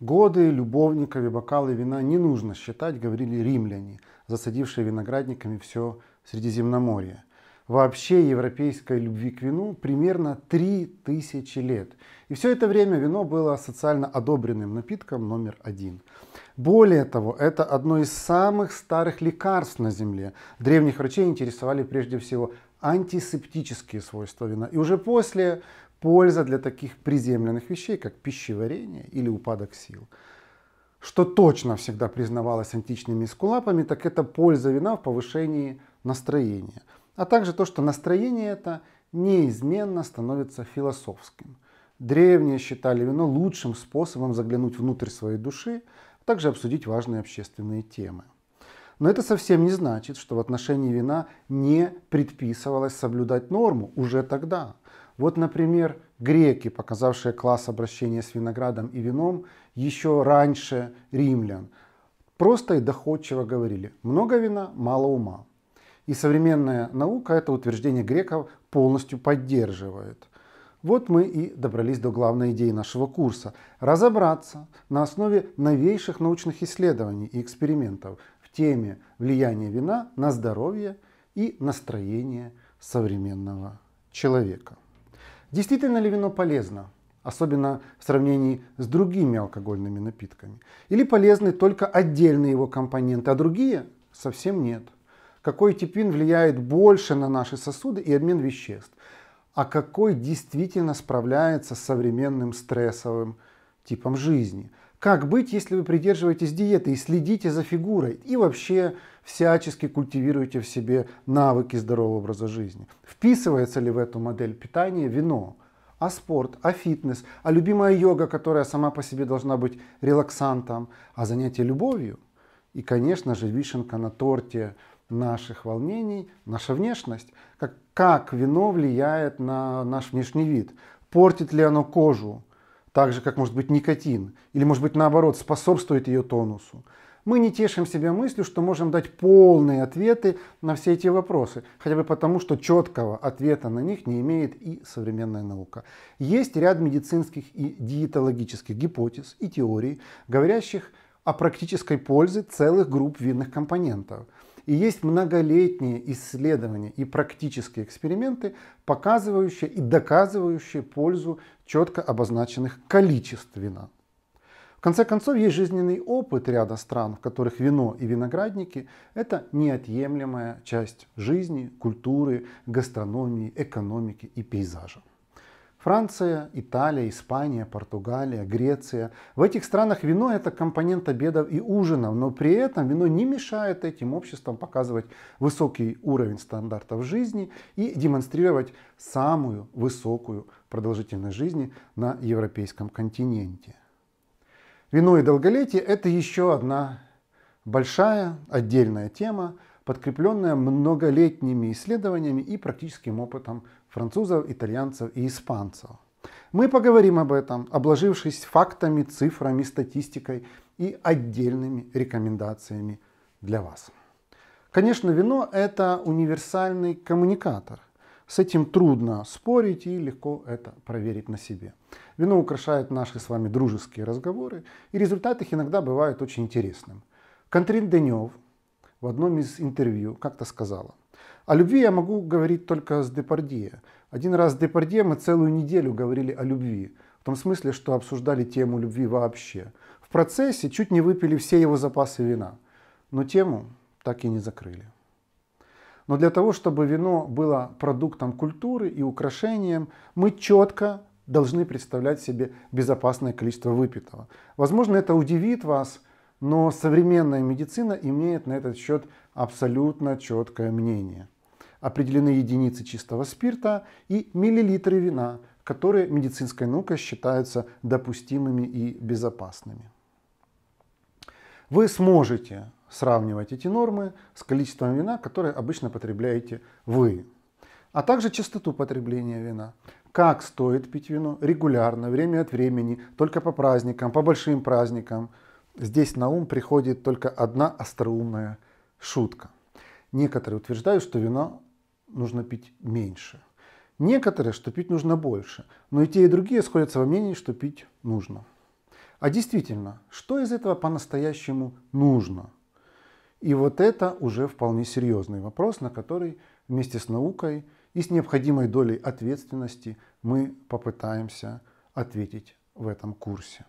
Годы любовников и бокалы вина не нужно считать, говорили римляне, засадившие виноградниками все Средиземноморье. Вообще европейской любви к вину примерно 3000 лет. И все это время вино было социально одобренным напитком номер один. Более того, это одно из самых старых лекарств на Земле. Древних врачей интересовали прежде всего антисептические свойства вина. И уже после польза для таких приземленных вещей, как пищеварение или упадок сил. Что точно всегда признавалось античными скулапами, так это польза вина в повышении настроения. А также то, что настроение это неизменно становится философским. Древние считали вино лучшим способом заглянуть внутрь своей души, а также обсудить важные общественные темы. Но это совсем не значит, что в отношении вина не предписывалось соблюдать норму уже тогда. Вот, например, греки, показавшие класс обращения с виноградом и вином еще раньше римлян, просто и доходчиво говорили «много вина, мало ума». И современная наука это утверждение греков полностью поддерживает. Вот мы и добрались до главной идеи нашего курса – разобраться на основе новейших научных исследований и экспериментов – теме влияния вина на здоровье и настроение современного человека. Действительно ли вино полезно, особенно в сравнении с другими алкогольными напитками? Или полезны только отдельные его компоненты, а другие совсем нет? Какой тип вин влияет больше на наши сосуды и обмен веществ? А какой действительно справляется с современным стрессовым типом жизни – как быть, если вы придерживаетесь диеты и следите за фигурой и вообще всячески культивируете в себе навыки здорового образа жизни? Вписывается ли в эту модель питания вино? а спорт, а фитнес, а любимая йога, которая сама по себе должна быть релаксантом, а занятие любовью. И, конечно же, вишенка на торте наших волнений, наша внешность. Как, как вино влияет на наш внешний вид? Портит ли оно кожу? так же, как может быть никотин, или может быть наоборот способствует ее тонусу. Мы не тешим себя мыслью, что можем дать полные ответы на все эти вопросы, хотя бы потому, что четкого ответа на них не имеет и современная наука. Есть ряд медицинских и диетологических гипотез и теорий, говорящих о практической пользе целых групп винных компонентов – и есть многолетние исследования и практические эксперименты, показывающие и доказывающие пользу четко обозначенных количеств вина. В конце концов, есть жизненный опыт ряда стран, в которых вино и виноградники – это неотъемлемая часть жизни, культуры, гастрономии, экономики и пейзажа. Франция, Италия, Испания, Португалия, Греция. В этих странах вино это компонент обедов и ужинов, но при этом вино не мешает этим обществам показывать высокий уровень стандартов жизни и демонстрировать самую высокую продолжительность жизни на европейском континенте. Вино и долголетие – это еще одна большая отдельная тема, подкрепленная многолетними исследованиями и практическим опытом французов, итальянцев и испанцев. Мы поговорим об этом, обложившись фактами, цифрами, статистикой и отдельными рекомендациями для вас. Конечно, вино – это универсальный коммуникатор. С этим трудно спорить и легко это проверить на себе. Вино украшает наши с вами дружеские разговоры, и результат их иногда бывает очень интересным. Контрин Денев в одном из интервью как-то сказала – о любви я могу говорить только с Депардье. Один раз с Депардье мы целую неделю говорили о любви, в том смысле, что обсуждали тему любви вообще. В процессе чуть не выпили все его запасы вина, но тему так и не закрыли. Но для того, чтобы вино было продуктом культуры и украшением, мы четко должны представлять себе безопасное количество выпитого. Возможно, это удивит вас, но современная медицина имеет на этот счет абсолютно четкое мнение определены единицы чистого спирта и миллилитры вина, которые медицинской наукой считаются допустимыми и безопасными. Вы сможете сравнивать эти нормы с количеством вина, которое обычно потребляете вы, а также частоту потребления вина. Как стоит пить вино регулярно, время от времени, только по праздникам, по большим праздникам. Здесь на ум приходит только одна остроумная шутка. Некоторые утверждают, что вино нужно пить меньше. Некоторые, что пить нужно больше. Но и те, и другие сходятся во мнении, что пить нужно. А действительно, что из этого по-настоящему нужно? И вот это уже вполне серьезный вопрос, на который вместе с наукой и с необходимой долей ответственности мы попытаемся ответить в этом курсе.